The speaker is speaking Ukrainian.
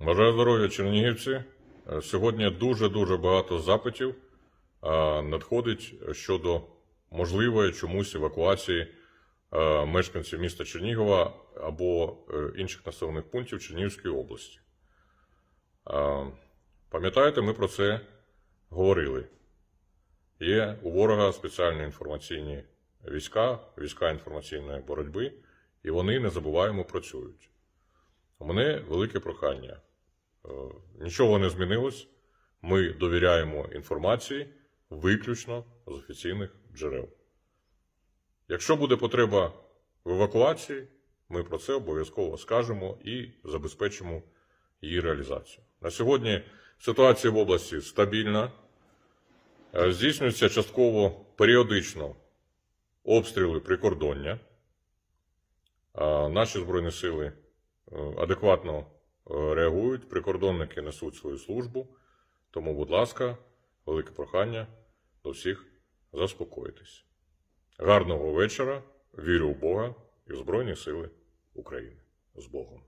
Бажаю здоров'я чернігівці. Е, сьогодні дуже-дуже багато запитів е, надходить щодо можливої чомусь евакуації е, мешканців міста Чернігова або інших населених пунктів Чернігівської області. Пам'ятаєте, ми про це говорили. Є у ворога спеціальні інформаційні війська, війська інформаційної боротьби, і вони не забуваємо працюють мене велике прохання. Е, нічого не змінилось. Ми довіряємо інформації виключно з офіційних джерел. Якщо буде потреба в евакуації, ми про це обов'язково скажемо і забезпечимо її реалізацію. На сьогодні ситуація в області стабільна. Е, здійснюються частково періодично обстріли прикордоння. Е, наші Збройні сили Е, адекватно е, реагують, прикордонники несуть свою службу. Тому, будь ласка, велике прохання до всіх заспокоїтись. Гарного вечора! Вірю в Бога і в Збройні Сили України. З Богом!